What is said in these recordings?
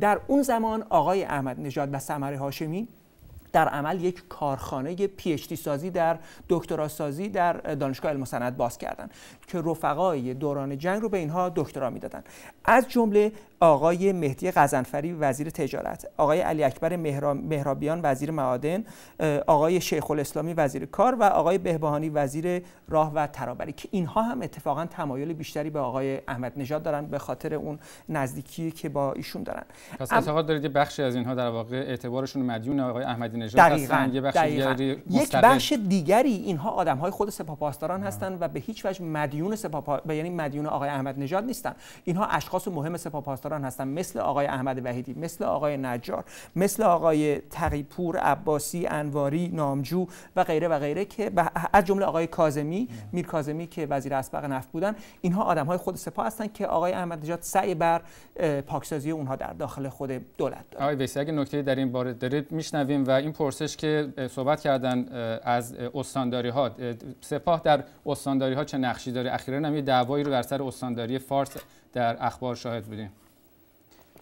در اون زمان آقای احمد نژاد و سمر هاشمی در عمل یک کارخانه پیشتی سازی در دکترا سازی در دانشگاه علم باز کردند که رفقای دوران جنگ رو به اینها دکترا میدادن از جمله آقای مهدی غزنفری وزیر تجارت آقای علی اکبر مهرابیان وزیر معادن آقای شیخ الاسلامی وزیر کار و آقای بهبهانی وزیر راه و ترابری که اینها هم اتفاقا تمایل بیشتری به آقای احمد نژاد دارن به خاطر اون نزدیکی که با ایشون دارن پس اعتقاد دارید یه بخشی از اینها در واقع اعتبارشون مدیون آقای احمدی نژاد هستن یه بخش دیگری یک بخش دیگری اینها آدمهای خود پاسداران هستند و به هیچ وجه مدیون سپاپا یعنی مدیون آقای احمد نژاد نیستن اینها اشخاص مهم طرفداران هستن مثل آقای احمد وحیدی مثل آقای نجار مثل آقای تقیپور عباسی انواری نامجو و غیره و غیره که از جمله آقای کاظمی میر کاظمی که وزیر اسبق نفت بودن اینها های خود سپاه هستن که آقای احمد نجات سعی بر پاکسازی اونها در داخل خود دولت داره آقای ویسی اگه نکته در این باره دارید میشنویم و این پرسش که صحبت کردن از استانداری ها سپاه در استانداری ها چه نقشی داره اخیرا هم یه دعوایی رو بر سر استانداری فارس در اخبار شاهد بودیم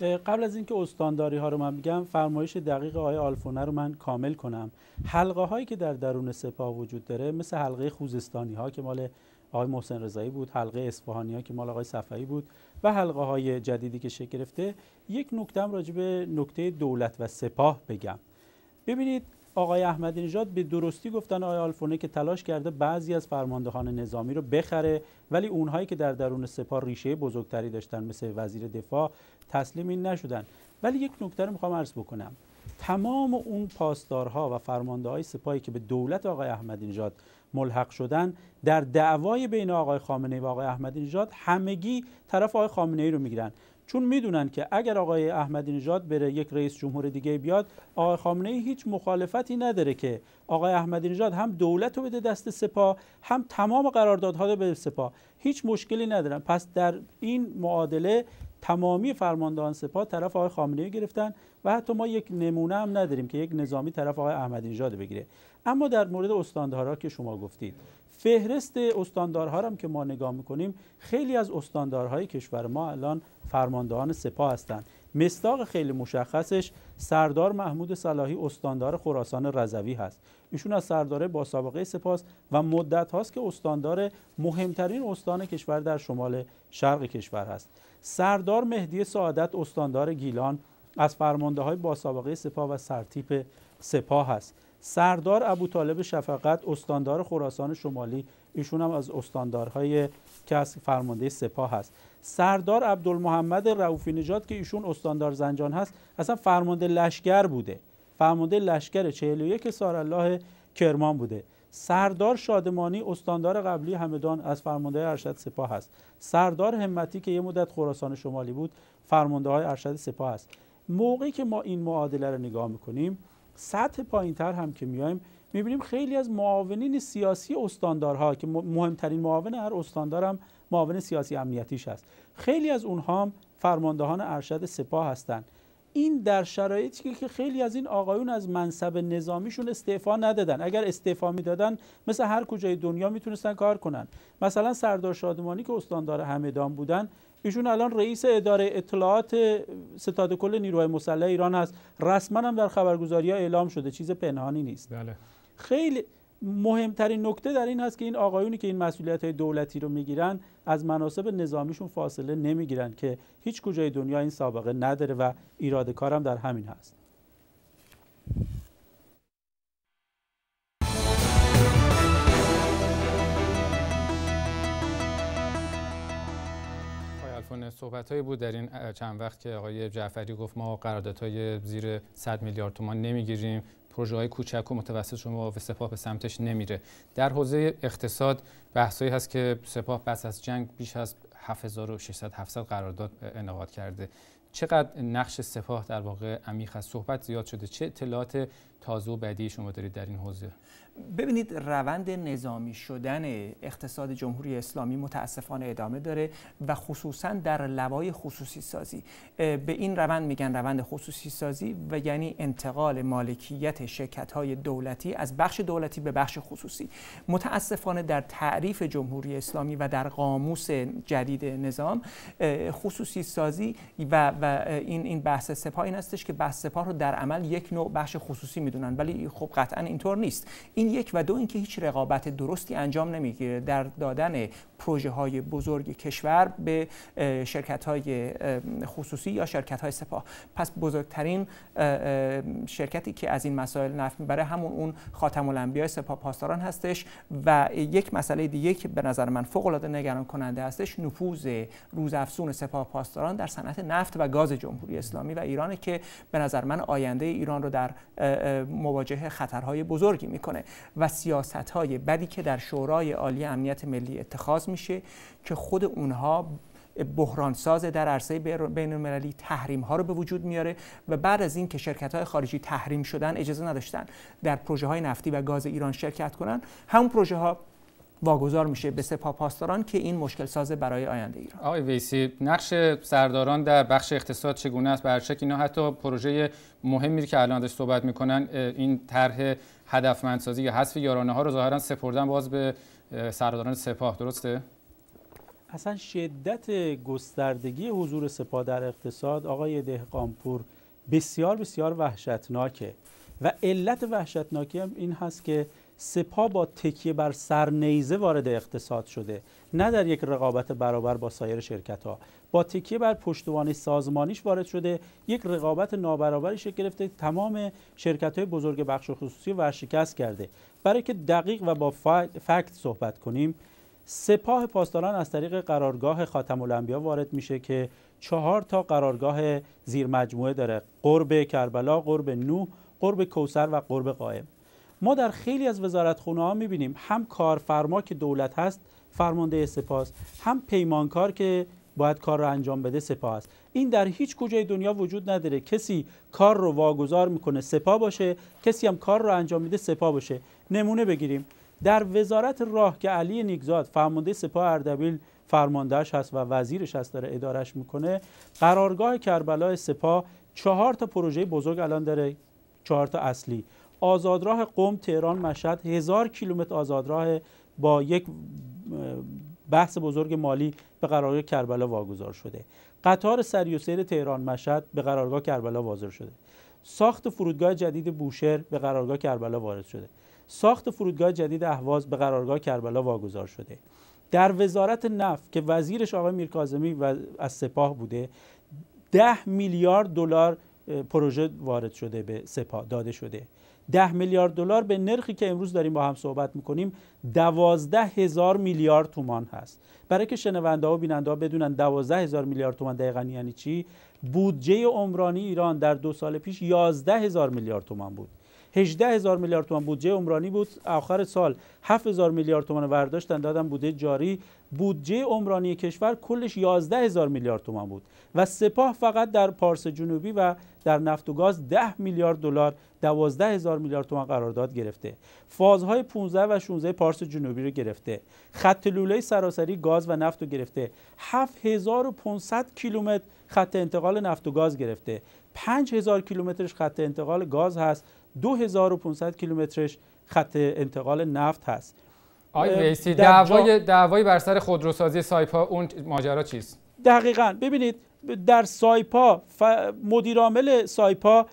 قبل از اینکه استانداری ها رو من بگم فرمایش دقیق آقای آلفونه رو من کامل کنم حلقه هایی که در درون سپاه وجود داره مثل حلقه خوزستانی ها که مال آقای محسن رضایی بود حلقه اصفهانی ها که مال آقای صفایی بود و حلقه های جدیدی که شکل گرفته یک نکته هم راجع به نکته دولت و سپاه بگم ببینید آقای احمدی نژاد به درستی گفتن آقای آلفونه که تلاش کرده بعضی از فرماندهان نظامی رو بخره ولی اونهایی که در درون سپاه ریشه بزرگتری داشتن مثل وزیر دفاع تسلیم این نشدن ولی یک نکته رو میخوام عرض بکنم تمام اون پاسدارها و فرمانده های سپاهی که به دولت آقای احمدی نژاد ملحق شدن در دعوای بین آقای ای و آقای احمدی نژاد همگی طرف آقای ای رو میگیرن چون میدونن که اگر آقای احمدی نژاد بره یک رئیس جمهور دیگه بیاد آقای خامنه ای هیچ مخالفتی نداره که آقای احمدی نژاد هم دولت رو بده دست سپاه هم تمام قراردادها رو بده سپاه هیچ مشکلی ندارن پس در این معادله تمامی فرماندهان سپاه طرف آقای خامنه ای گرفتن و حتی ما یک نمونه هم نداریم که یک نظامی طرف آقای احمدی نژاد بگیره اما در مورد استاندارها که شما گفتید فهرست استاندارها هم که ما نگاه میکنیم خیلی از استاندارهای کشور ما الان فرماندهان سپاه هستند مستاق خیلی مشخصش سردار محمود صلاحی استاندار خراسان رضوی هست ایشون از سرداره با سابقه سپاس و مدت هاست که استاندار مهمترین استان کشور در شمال شرق کشور هست سردار مهدی سعادت استاندار گیلان از فرمانده های با سابقه سپاه و سرتیپ سپاه هست سردار ابو طالب شفقت استاندار خراسان شمالی ایشون هم از استاندارهای کس فرمانده سپاه هست سردار عبدالمحمد رعوفی نجات که ایشون استاندار زنجان هست اصلا فرمانده لشکر بوده فرمانده لشکر 41 سارالله کرمان بوده سردار شادمانی استاندار قبلی همدان از فرمانده ارشد سپاه است سردار همتی که یه مدت خراسان شمالی بود فرمانده های ارشد سپاه است موقعی که ما این معادله رو نگاه میکنیم سطح تر هم که میایم میبینیم خیلی از معاونین سیاسی استاندارها که مهمترین معاون هر استاندار هم معاون سیاسی امنیتیش هست خیلی از اونها فرماندهان ارشد سپاه هستند این در شرایطی که خیلی از این آقایون از منصب نظامیشون استعفا ندادن اگر استعفا میدادن مثل هر کجای دنیا میتونستن کار کنن مثلا سردار شادمانی که استاندار همدان بودن ایشون الان رئیس اداره اطلاعات ستاد کل نیروهای مسلح ایران هست رسما هم در خبرگزاری ها اعلام شده چیز پنهانی نیست بله. خیلی مهمترین نکته در این هست که این آقایونی که این مسئولیت های دولتی رو میگیرن از مناسب نظامیشون فاصله نمیگیرن که هیچ کجای دنیا این سابقه نداره و ایراد کارم در همین هست کنه صحبت هایی بود در این چند وقت که آقای جعفری گفت ما قراردادهای زیر 100 میلیارد تومان نمیگیریم پروژه های کوچک و متوسط شما و سپاه به سمتش نمیره در حوزه اقتصاد بحثایی هست که سپاه بس از جنگ بیش از 7600 700 قرارداد انعقاد کرده چقدر نقش سپاه در واقع عمیق از صحبت زیاد شده چه اطلاعات تازه و بدی شما دارید در این حوزه ببینید روند نظامی شدن اقتصاد جمهوری اسلامی متاسفانه ادامه داره و خصوصا در لوای خصوصی سازی به این روند میگن روند خصوصی سازی و یعنی انتقال مالکیت شرکت های دولتی از بخش دولتی به بخش خصوصی متاسفانه در تعریف جمهوری اسلامی و در قاموس جدید نظام خصوصی سازی و, و این این بحث سپاه این هستش که بحث سپاه رو در عمل یک نوع بخش خصوصی میدونن ولی خب قطعا اینطور نیست این یک و دو اینکه هیچ رقابت درستی انجام نمیگیره در دادن پروژه های بزرگ کشور به شرکت های خصوصی یا شرکت های سپاه پس بزرگترین شرکتی که از این مسائل نفت میبره همون اون خاتم الانبیا سپاه پاسداران هستش و یک مسئله دیگه که به نظر من فوق العاده نگران کننده هستش نفوذ روزافزون سپاه پاسداران در صنعت نفت و گاز جمهوری اسلامی و ایران که به نظر من آینده ایران رو در مواجه خطرهای بزرگی میکنه و سیاست های بدی که در شورای عالی امنیت ملی اتخاذ میشه که خود اونها ساز در عرصه بین المللی تحریم ها رو به وجود میاره و بعد از این که شرکت های خارجی تحریم شدن اجازه نداشتن در پروژه های نفتی و گاز ایران شرکت کنن همون پروژه ها واگذار میشه به سپاه پاسداران که این مشکل ساز برای آینده ایران آقای ویسی نقش سرداران در بخش اقتصاد چگونه است برشک اینا حتی پروژه مهمی که الان داشت صحبت میکنن این طرح هدفمندسازی یا حذف یارانه ها رو ظاهرا سپردن باز به سرداران سپاه درسته اصلا شدت گستردگی حضور سپاه در اقتصاد آقای دهقانپور بسیار بسیار وحشتناکه و علت وحشتناکی هم این هست که سپاه با تکیه بر سرنیزه وارد اقتصاد شده نه در یک رقابت برابر با سایر شرکت ها با تکیه بر پشتوانه سازمانیش وارد شده یک رقابت نابرابری شکل گرفته تمام شرکت های بزرگ بخش خصوصی شکست کرده برای که دقیق و با فکت صحبت کنیم سپاه پاسداران از طریق قرارگاه خاتم الانبیا وارد میشه که چهار تا قرارگاه زیر مجموعه داره قرب کربلا، قرب نوح، قرب کوسر و قرب قائم ما در خیلی از وزارتخونه ها میبینیم هم کارفرما که دولت هست فرمانده سپاس هم پیمانکار که باید کار رو انجام بده سپاه است این در هیچ کجای دنیا وجود نداره کسی کار رو واگذار میکنه سپاه باشه کسی هم کار رو انجام میده سپاه باشه نمونه بگیریم در وزارت راه که علی نیکزاد فرمانده سپاه اردبیل فرماندهش هست و وزیرش هست داره ادارش میکنه قرارگاه کربلای سپاه چهار تا پروژه بزرگ الان داره چهار تا اصلی آزادراه قم تهران مشهد هزار کیلومتر آزادراه با یک بحث بزرگ مالی به قرارگاه کربلا واگذار شده قطار سری و سیر تهران مشهد به قرارگاه کربلا واگذار شده ساخت فرودگاه جدید بوشهر به قرارگاه کربلا وارد شده ساخت فرودگاه جدید اهواز به قرارگاه کربلا واگذار شده در وزارت نفت که وزیرش آقای میرکاظمی و از سپاه بوده ده میلیارد دلار پروژه وارد شده به سپاه داده شده ده میلیارد دلار به نرخی که امروز داریم با هم صحبت میکنیم دوازده هزار میلیارد تومان هست برای که شنونده و بیننده ها بدونن دوازده هزار میلیارد تومان دقیقا یعنی چی بودجه عمرانی ایران در دو سال پیش یازده هزار میلیارد تومان بود 18 هزار میلیارد تومان بودجه عمرانی بود آخر سال 7 هزار میلیارد تومان برداشتن دادن بوده جاری بودجه عمرانی کشور کلش 11 هزار میلیارد تومان بود و سپاه فقط در پارس جنوبی و در نفت و گاز 10 میلیارد دلار 12 هزار میلیارد تومان قرارداد گرفته فازهای 15 و 16 پارس جنوبی رو گرفته خط لوله سراسری گاز و نفت رو گرفته 7500 کیلومتر خط انتقال نفت و گاز گرفته 5000 کیلومترش خط انتقال گاز هست 2500 کیلومترش خط انتقال نفت هست آی ویسی دعوای دعوای بر سر خودروسازی سایپا اون ماجرا چیست دقیقا ببینید در سایپا ف... مدیرعامل سایپا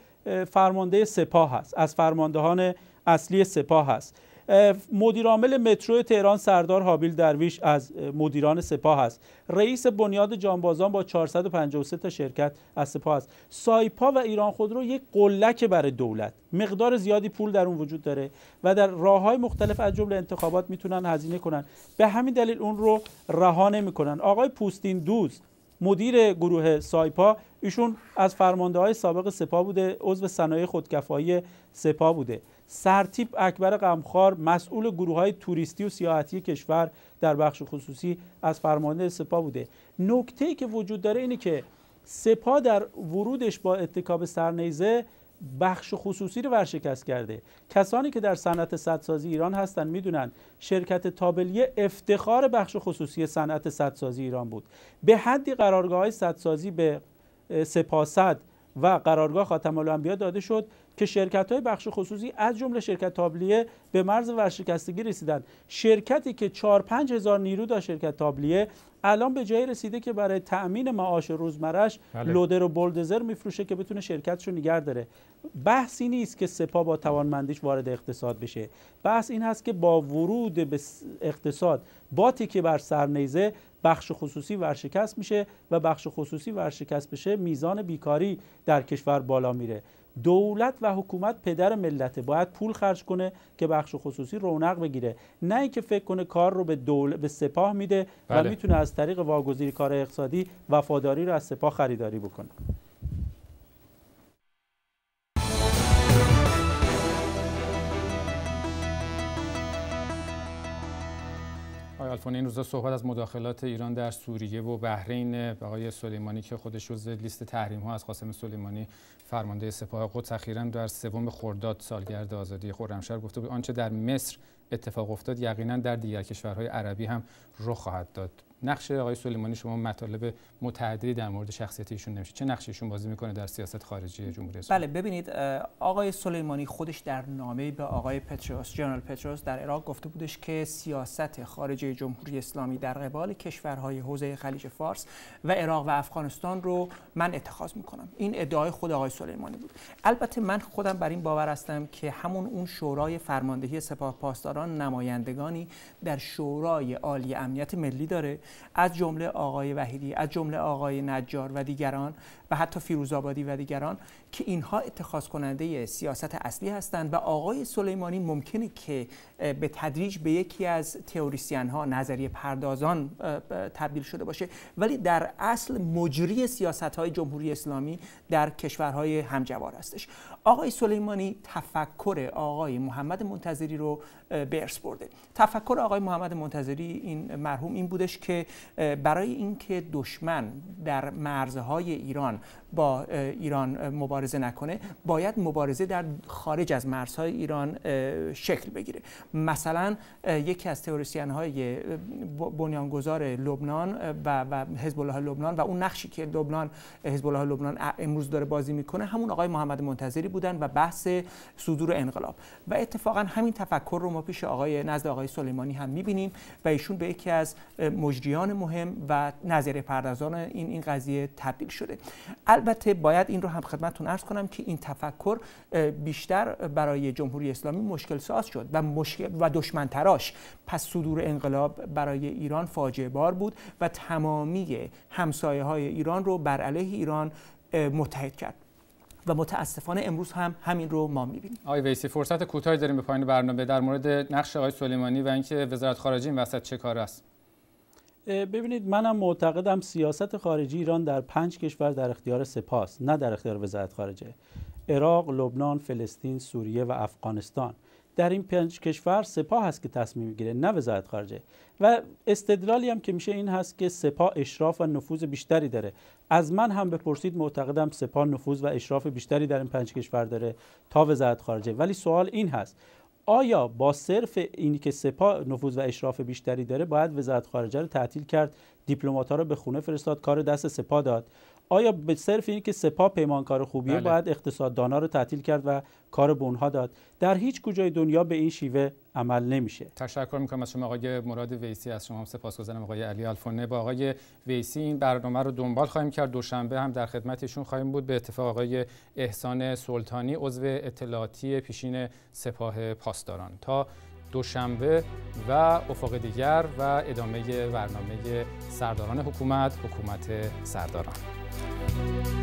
فرمانده سپاه هست از فرماندهان اصلی سپاه هست مدیرعامل مترو تهران سردار حابیل درویش از مدیران سپاه است رئیس بنیاد جانبازان با 453 تا شرکت از سپاه است سایپا و ایران خودرو یک قلک برای دولت مقدار زیادی پول در اون وجود داره و در راه های مختلف از جمله انتخابات میتونن هزینه کنن به همین دلیل اون رو رها نمیکنن آقای پوستین دوز مدیر گروه سایپا ایشون از فرمانده های سابق سپاه بوده عضو صنایع خودکفایی سپاه بوده سرتیپ اکبر غمخوار مسئول گروه های توریستی و سیاحتی کشور در بخش خصوصی از فرمانده سپاه بوده نکته که وجود داره اینه که سپاه در ورودش با اتکاب سرنیزه بخش خصوصی رو ورشکست کرده کسانی که در صنعت صدسازی ایران هستند میدونن شرکت تابلیه افتخار بخش خصوصی صنعت صدسازی ایران بود به حدی قرارگاه های صدسازی به سپاسد و قرارگاه خاتم الانبیا داده شد که شرکت های بخش خصوصی از جمله شرکت تابلیه به مرز ورشکستگی رسیدن شرکتی که 4 5 هزار نیرو داشت شرکت تابلیه الان به جای رسیده که برای تأمین معاش روزمرش بله. لودر و بولدزر میفروشه که بتونه شرکتشو نگه داره بحثی نیست که سپا با توانمندیش وارد اقتصاد بشه بحث این هست که با ورود به اقتصاد با تکیه بر سرنیزه بخش خصوصی ورشکست میشه و بخش خصوصی ورشکست بشه میزان بیکاری در کشور بالا میره دولت و حکومت پدر ملته باید پول خرج کنه که بخش خصوصی رونق بگیره نه اینکه فکر کنه کار رو به دول به سپاه میده و بله. میتونه از طریق واگذاری کار اقتصادی وفاداری رو از سپاه خریداری بکنه الفانی این روزا صحبت از مداخلات ایران در سوریه و بحرین آقای سلیمانی که خودش جزو لیست تحریم ها از قاسم سلیمانی فرمانده سپاه قدس اخیرا در سوم خرداد سالگرد آزادی خرمشهر گفته بود آنچه در مصر اتفاق افتاد یقینا در دیگر کشورهای عربی هم رخ خواهد داد نقش آقای سلیمانی شما مطالب متعددی در مورد شخصیت ایشون نمیشه چه نقش ایشون بازی میکنه در سیاست خارجی جمهوری اسلامی بله ببینید آقای سلیمانی خودش در نامه به آقای پتروس جنرال پتروس در عراق گفته بودش که سیاست خارجی جمهوری اسلامی در قبال کشورهای حوزه خلیج فارس و عراق و افغانستان رو من اتخاذ میکنم این ادعای خود آقای سلیمانی بود البته من خودم بر این باور هستم که همون اون شورای فرماندهی سپاه پاسداران نمایندگانی در شورای عالی امنیت ملی داره از جمله آقای وحیدی از جمله آقای نجار و دیگران و حتی فیروزآبادی و دیگران که اینها اتخاذ کننده سیاست اصلی هستند و آقای سلیمانی ممکنه که به تدریج به یکی از تئوریسین ها نظریه پردازان تبدیل شده باشه ولی در اصل مجری سیاست های جمهوری اسلامی در کشورهای همجوار هستش آقای سلیمانی تفکر آقای محمد منتظری رو برس برده تفکر آقای محمد منتظری این مرحوم این بودش که برای اینکه دشمن در مرزهای ایران با ایران مبارزه نکنه باید مبارزه در خارج از مرزهای ایران شکل بگیره مثلا یکی از تئوریسین های بنیانگذار لبنان و حزب الله لبنان و اون نقشی که لبنان حزب الله لبنان امروز داره بازی میکنه همون آقای محمد منتظری بودن و بحث صدور انقلاب و اتفاقا همین تفکر رو ما پیش آقای نزد آقای سلیمانی هم میبینیم و ایشون به یکی از مجریان مهم و نظریه پردازان این این قضیه تبدیل شده البته باید این رو هم خدمتتون عرض کنم که این تفکر بیشتر برای جمهوری اسلامی مشکل ساز شد و مشکل و دشمن تراش پس صدور انقلاب برای ایران فاجعه بار بود و تمامی همسایه های ایران رو بر علیه ایران متحد کرد و متاسفانه امروز هم همین رو ما می‌بینیم. آقای ویسی فرصت کوتاهی داریم به پایین برنامه در مورد نقش آقای سلیمانی و اینکه وزارت خارجه این وسط چه کار است. ببینید منم معتقدم سیاست خارجی ایران در پنج کشور در اختیار سپاس نه در اختیار وزارت خارجه عراق، لبنان، فلسطین، سوریه و افغانستان در این پنج کشور سپاه هست که تصمیم میگیره نه وزارت خارجه و استدلالی هم که میشه این هست که سپاه اشراف و نفوذ بیشتری داره از من هم بپرسید معتقدم سپاه نفوذ و اشراف بیشتری در این پنج کشور داره تا وزارت خارجه ولی سوال این هست آیا با صرف اینی که سپاه نفوذ و اشراف بیشتری داره باید وزارت خارجه رو تعطیل کرد دیپلمات‌ها رو به خونه فرستاد کار دست سپاه داد آیا به صرف اینکه سپاه پیمانکار خوبیه بله. باید اقتصاددانا رو تعطیل کرد و کار به اونها داد در هیچ کجای دنیا به این شیوه عمل نمیشه تشکر میکنم از شما آقای مراد ویسی از شما هم سپاسگزارم آقای علی الفونه با آقای ویسی این برنامه رو دنبال خواهیم کرد دوشنبه هم در خدمتشون خواهیم بود به اتفاق آقای احسان سلطانی عضو اطلاعاتی پیشین سپاه پاسداران تا دوشنبه و افق دیگر و ادامه برنامه سرداران حکومت حکومت سرداران Música